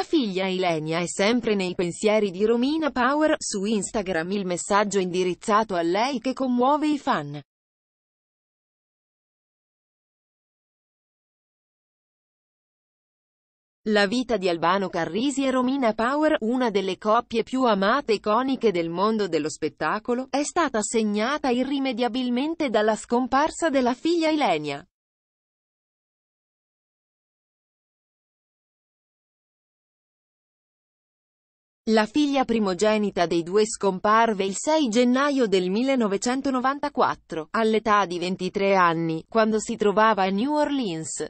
La figlia Ilenia è sempre nei pensieri di Romina Power, su Instagram il messaggio indirizzato a lei che commuove i fan. La vita di Albano Carrisi e Romina Power, una delle coppie più amate e iconiche del mondo dello spettacolo, è stata segnata irrimediabilmente dalla scomparsa della figlia Ilenia. La figlia primogenita dei due scomparve il 6 gennaio del 1994, all'età di 23 anni, quando si trovava a New Orleans.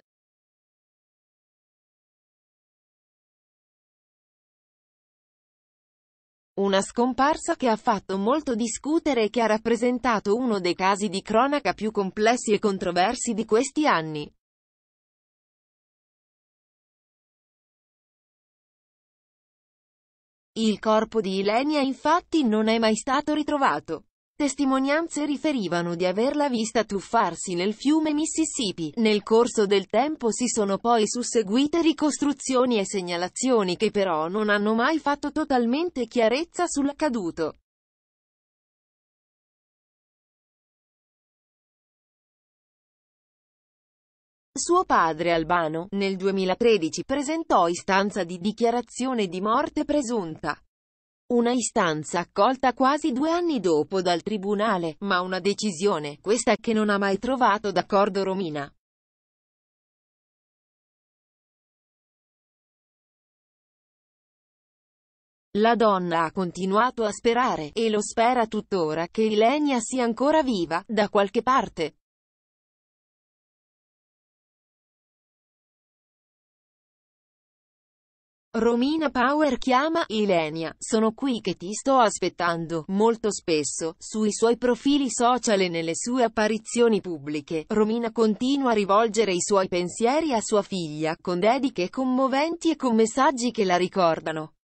Una scomparsa che ha fatto molto discutere e che ha rappresentato uno dei casi di cronaca più complessi e controversi di questi anni. Il corpo di Ilenia infatti non è mai stato ritrovato. Testimonianze riferivano di averla vista tuffarsi nel fiume Mississippi. Nel corso del tempo si sono poi susseguite ricostruzioni e segnalazioni che però non hanno mai fatto totalmente chiarezza sull'accaduto. Suo padre albano, nel 2013, presentò istanza di dichiarazione di morte presunta. Una istanza accolta quasi due anni dopo dal tribunale, ma una decisione, questa che non ha mai trovato d'accordo Romina. La donna ha continuato a sperare, e lo spera tuttora, che Ilenia sia ancora viva, da qualche parte. Romina Power chiama Ilenia, sono qui che ti sto aspettando. Molto spesso, sui suoi profili social e nelle sue apparizioni pubbliche, Romina continua a rivolgere i suoi pensieri a sua figlia, con dediche commoventi e con messaggi che la ricordano.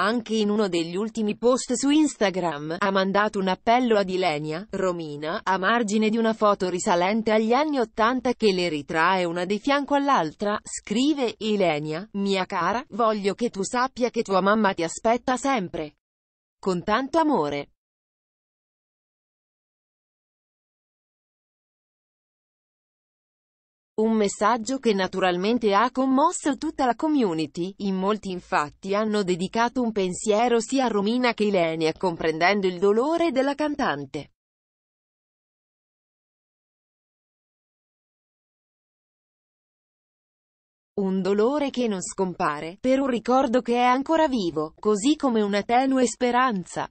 Anche in uno degli ultimi post su Instagram, ha mandato un appello ad Ilenia, Romina, a margine di una foto risalente agli anni Ottanta che le ritrae una di fianco all'altra, scrive, Ilenia, mia cara, voglio che tu sappia che tua mamma ti aspetta sempre. Con tanto amore. Un messaggio che naturalmente ha commosso tutta la community, in molti infatti hanno dedicato un pensiero sia a Romina che a Ilenia comprendendo il dolore della cantante. Un dolore che non scompare, per un ricordo che è ancora vivo, così come una tenue speranza.